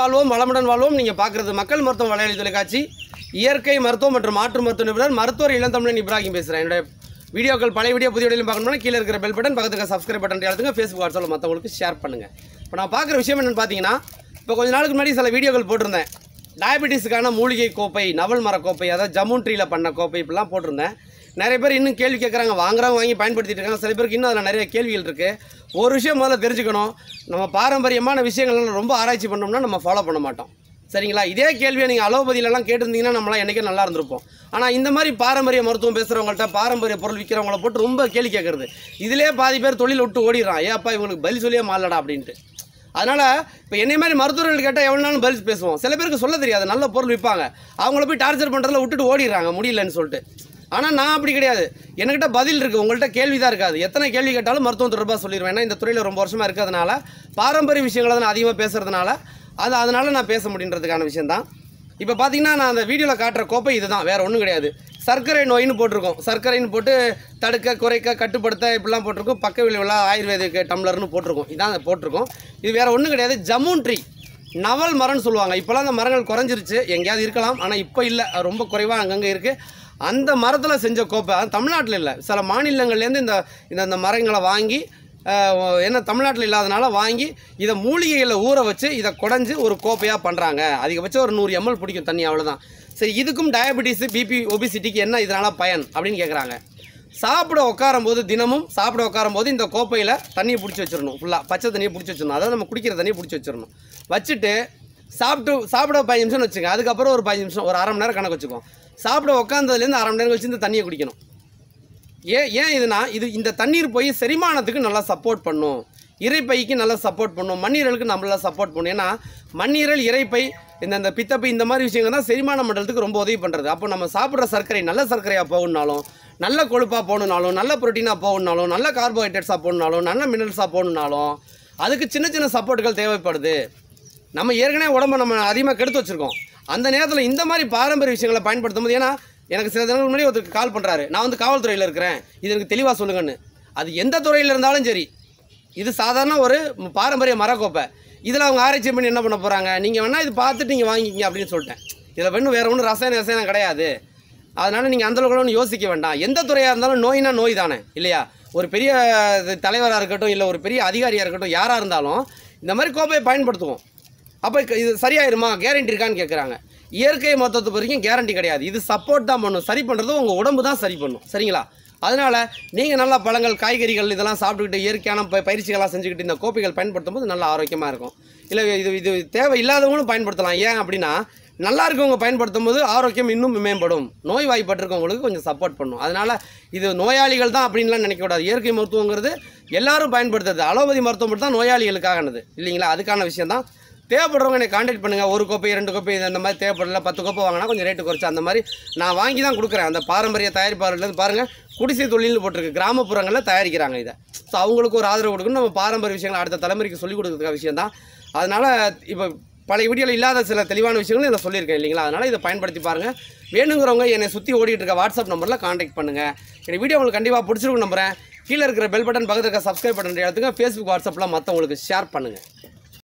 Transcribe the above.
வாழ்வோம் வளமுடன் வாழ்வோம் நீங்கள் பார்க்குறது மக்கள் மருத்துவம் வளையாளி தொலைக்காட்சி இயற்கை மருத்துவம் மற்றும் மாற்று மருத்துவ நிபுணர் மருத்துவர் இளந்தமிழன் இப்ராஹிம் பேசுகிறேன் என்னுடைய வீடியோக்கள் பழைய வீடியோ புதிய வீடியோ பார்க்கணும்னா கீழே இருக்கிற பெல் பட்டன் பக்கத்துக்கு சப்ஸ்கிரைப் பட்டன் எழுதுங்க ஃபேஸ்புக் வாட்ஸ்அப்பில் மற்றவங்களுக்கு ஷேர் பண்ணுங்கள் இப்போ நான் பார்க்குற விஷயம் என்னென்னு பார்த்தீங்கன்னா இப்போ கொஞ்ச நாளுக்கு முன்னாடி சில வீடியோக்கள் போட்டிருந்தேன் டயபெட்டிஸுக்கான மூலிகை கோப்பை நவல் மர கோப்பை அதாவது ஜமுன் ட்ரீயில் பண்ண கோப்பை இப்படிலாம் போட்டிருந்தேன் நிறைய பேர் இன்னும் கேள்வி கேட்குறாங்க வாங்குறவங்க வாங்கி பயன்படுத்திட்டு இருக்காங்க சில பேருக்கு இன்னும் அதில் நிறைய கேள்விகள் இருக்குது ஒரு விஷயம் முதல்ல தெரிஞ்சுக்கணும் நம்ம பாரம்பரியமான விஷயங்கள்லாம் ரொம்ப ஆராய்ச்சி பண்ணோம்னா நம்ம ஃபாலோ பண்ண மாட்டோம் சரிங்களா இதே கேள்வியை நீங்கள் அலோபதியிலலாம் கேட்டிருந்தீங்கன்னா நம்மளாம் என்றைக்கே நல்லா இருந்திருப்போம் ஆனால் இந்த மாதிரி பாரம்பரிய மருத்துவம் பேசுகிறவங்கள்ட்ட பாரம்பரிய பொருள் விற்கிறவங்கள போட்டு ரொம்ப கேள்வி கேட்குறது இதிலே பாதி பேர் தொழில் விட்டு ஓடிடுறான் ஏன் அப்பா இவங்களுக்கு பதில் சொல்லியே மாறலடா அப்படின்ட்டு அதனால் இப்போ என்னை மாதிரி மருத்துவர்கள் கேட்டால் எவ்வளோ நாளும் பதில் பேசுவோம் சில பேருக்கு சொல்ல தெரியாது நல்ல பொருள் விற்பாங்க அவங்கள போய் டார்ச்சர் பண்ணுறதில் விட்டுட்டு ஓடிடுறாங்க முடியலன்னு சொல்லிட்டு ஆனால் நான் அப்படி கிடையாது என்கிட்ட பதில் இருக்குது உங்கள்கிட்ட கேள்வி தான் இருக்காது எத்தனை கேள்வி கேட்டாலும் மருத்துவம் தொடர்பாக சொல்லிடுவேன் ஏன்னா இந்த துறையில் ரொம்ப வருஷமாக இருக்கிறதுனால பாரம்பரிய விஷயங்களை நான் அதிகமாக பேசுகிறதுனால அது அதனால் நான் பேச முடியுன்றதுக்கான விஷயந்தான் இப்போ பார்த்தீங்கன்னா நான் அந்த வீடியோவில் காட்டுற கோப்பை இது தான் வேறு ஒன்றும் கிடையாது சர்க்கரை நோயின்னு போட்டிருக்கோம் சர்க்கரைன்னு போட்டு தடுக்க குறைக்க கட்டுப்படுத்த இப்படிலாம் போட்டிருக்கோம் பக்க விளைவுள்ள ஆயுர்வேதிக் டம்ளர்னு போட்டிருக்கோம் இதான் போட்டிருக்கோம் இது வேறு ஒன்றும் கிடையாது ஜமுன் ட்ரீ நவல் மரம்னு சொல்லுவாங்க இப்போலாம் அந்த மரங்கள் குறைஞ்சிருச்சு எங்கேயாவது இருக்கலாம் ஆனால் இப்போ இல்லை ரொம்ப குறைவாக அங்கங்கே இருக்குது அந்த மரத்தில் செஞ்ச கோப்பை தமிழ்நாட்டில் இல்லை சில மாநிலங்கள்லேருந்து இந்த இந்த இந்த மரங்களை வாங்கி ஏன்னா தமிழ்நாட்டில் இல்லாதனால வாங்கி இதை மூலிகைகளை ஊற வச்சு இதை குடஞ்சி ஒரு கோப்பையாக பண்ணுறாங்க அதிகபட்சம் ஒரு நூறு எம்எல் பிடிக்கும் தண்ணி அவ்வளோதான் சரி இதுக்கும் டயபெட்டிஸு பிபி ஒபிசிட்டிக்கு என்ன இதனால் பயன் அப்படின்னு கேட்குறாங்க சாப்பிட உட்காரும்போது தினமும் சாப்பிட உட்காரும் இந்த கோப்பையில் தண்ணியை பிடிச்சி வச்சிடணும் ஃபுல்லாக பச்சை தண்ணியை பிடிச்சி வச்சிடணும் அதாவது நம்ம குடிக்கிற தண்ணியை பிடிச்சி வச்சிடணும் வச்சுட்டு சாப்பிட்டு சாப்பிட பதினஞ்சு நிமிஷம்னு வச்சுக்கோங்க அதுக்கப்புறம் ஒரு பதினஞ்சு நிமிஷம் ஒரு அரை மணி நேரம் கணக்கு வச்சுக்கோம் சாப்பிட உட்காந்ததுலேருந்து அரை மணி நேரம் கழிச்சு இந்த தண்ணியை குடிக்கணும் ஏன் ஏன் இதுனா இது இந்த தண்ணீர் போய் செரிமானத்துக்கு நல்லா சப்போர்ட் பண்ணும் இறைப்பைக்கு நல்லா சப்போர்ட் பண்ணும் மண்ணீரலுக்கு நம்மளால் சப்போர்ட் பண்ணும் ஏன்னா மண்ணீரல் இறைப்பை இந்த இந்த பித்தப்பை இந்த மாதிரி விஷயங்கள் தான் செரிமான மண்டலத்துக்கு ரொம்ப உதவி பண்ணுறது அப்போ நம்ம சாப்பிட்ற சர்க்கரை நல்ல சர்க்கரையாக போகணுனாலும் நல்ல கொழுப்பாக போகணுனாலும் நல்ல ப்ரோட்டீனாக போகணுனாலும் நல்ல கார்போஹைட்ரேட்ஸாக போகணுனாலும் நல்ல மினரல்ஸாக போகணுனாலும் அதுக்கு சின்ன சின்ன சப்போர்ட்டுகள் தேவைப்படுது நம்ம ஏற்கனவே உடம்பை நம்ம அதிகமாக கெடுத்து வச்சுருக்கோம் அந்த நேரத்தில் இந்த மாதிரி பாரம்பரிய விஷயங்களை பயன்படுத்தும் போது ஏன்னா எனக்கு சில தினங்கள் முன்னாடி ஒருத்தருக்கு கால் பண்ணுறாரு நான் வந்து காவல்துறையில் இருக்கிறேன் இது எனக்கு தெளிவாக சொல்லுங்கன்னு அது எந்த துறையில் இருந்தாலும் சரி இது சாதாரண ஒரு பாரம்பரிய மரக்கோப்பை இதில் அவங்க ஆராய்ச்சி பண்ணி என்ன பண்ண போகிறாங்க நீங்கள் வேணால் இது பார்த்துட்டு நீங்கள் வாங்கிக்கிங்க அப்படின்னு சொல்லிட்டேன் இதில் வேணும் வேறு ஒன்றும் ரசாயன ரசாயனம் கிடையாது அதனால் நீங்கள் அளவுக்கு ஒன்று யோசிக்க வேண்டாம் எந்த துறையாக இருந்தாலும் நோயினா நோய் தானே இல்லையா ஒரு பெரிய தலைவராக இருக்கட்டும் இல்லை ஒரு பெரிய அதிகாரியாக இருக்கட்டும் யாராக இருந்தாலும் இந்த மாதிரி கோப்பையை பயன்படுத்துவோம் அப்போ இது சரியாயிருமா கேரண்டி இருக்கான்னு கேட்குறாங்க இயற்கை மொத்தத்தை வரைக்கும் கேரண்டி கிடையாது இது சப்போர்ட் தான் பண்ணும் சரி பண்ணுறது உங்கள் உடம்பு தான் சரி பண்ணும் சரிங்களா அதனால் நீங்கள் நல்லா பழங்கள் காய்கறிகள் இதெல்லாம் சாப்பிட்டுக்கிட்டு இயற்கையான ப பயிற்சிகளாக செஞ்சுக்கிட்டு இந்த கோப்பைகள் பயன்படுத்தும் போது நல்லா ஆரோக்கியமாக இருக்கும் இல்லை இது இது தேவை இல்லாதவங்களும் பயன்படுத்தலாம் ஏன் அப்படின்னா நல்லா இருக்கவங்க பயன்படுத்தும் போது ஆரோக்கியம் இன்னும் மேம்படும் நோய் வாய்ப்பட்டிருக்கவங்களுக்கு கொஞ்சம் சப்போர்ட் பண்ணும் அதனால் இது நோயாளிகள் தான் அப்படின்லாம் நினைக்கக்கூடாது இயற்கை மருத்துவங்கிறது எல்லோரும் பயன்படுத்துறது அலோபதி மருத்துவம் தான் நோயாளிகளுக்காகனது இல்லைங்களா அதுக்கான விஷயம் தான் தேவைப்படுறவங்க என்னை காண்டாக்ட் பண்ணுங்கள் ஒரு கோப்பை இரண்டு கோப்பை இந்த மாதிரி தேவைப்படல பத்து கோப்பை வாங்கினா கொஞ்சம் ரேட்டு குறைச்சி அந்த மாதிரி நான் வாங்கி தான் கொடுக்குறேன் அந்த பாரம்பரிய தயாரிப்பாளர்லேருந்து பாருங்கள் குடிசை தொழில்னு போட்டிருக்கு கிராமப்புறங்களில் தயாரிக்கிறாங்க இதை ஸோ அவங்களுக்கு ஒரு ஆதரவு கொடுக்கணும் நம்ம பாரம்பரிய விஷயங்கள் அடுத்த தலைமுறைக்கு சொல்லிக் கொடுக்குறதுக்காக விஷயம் தான் அதனால் இப்போ பழைய வீடியோவில் இல்லாத சில தெளிவான விஷயங்களும் இதை சொல்லியிருக்கேன் இல்லைங்களா அதனால் இதை பயன்படுத்தி பாருங்கள் வேணுங்கிறவங்க என்னை சுற்றி ஓடிட்டு இருக்க வாட்ஸ்அப் நம்பரில் காண்டாக்ட் பண்ணுங்கள் என்னை வீடியோ உங்களுக்கு கண்டிப்பாக பிடிச்சிருக்கும் நம்புறேன் கீழே இருக்கிற பெல் பட்டன் பக்கத்தில் இருக்க சப்ஸ்கிரைப் பண்ணுற இடத்துக்கு ஃபேஸ்புக் வாட்ஸ்அப்பில் மற்றவங்களுக்கு ஷேர் பண்ணுங்கள்